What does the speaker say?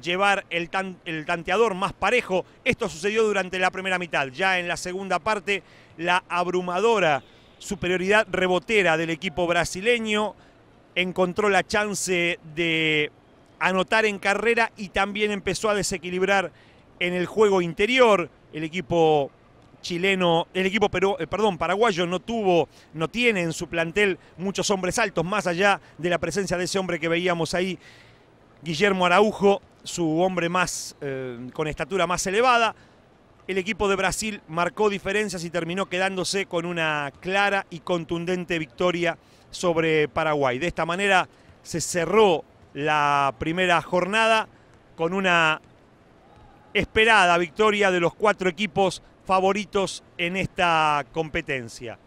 llevar el, el tanteador más parejo. Esto sucedió durante la primera mitad. Ya en la segunda parte, la abrumadora superioridad rebotera del equipo brasileño encontró la chance de anotar en carrera y también empezó a desequilibrar en el juego interior. El equipo chileno, el equipo eh, perdón, paraguayo no tuvo, no tiene en su plantel muchos hombres altos, más allá de la presencia de ese hombre que veíamos ahí Guillermo Araujo, su hombre más eh, con estatura más elevada. El equipo de Brasil marcó diferencias y terminó quedándose con una clara y contundente victoria sobre Paraguay. De esta manera se cerró la primera jornada con una esperada victoria de los cuatro equipos favoritos en esta competencia.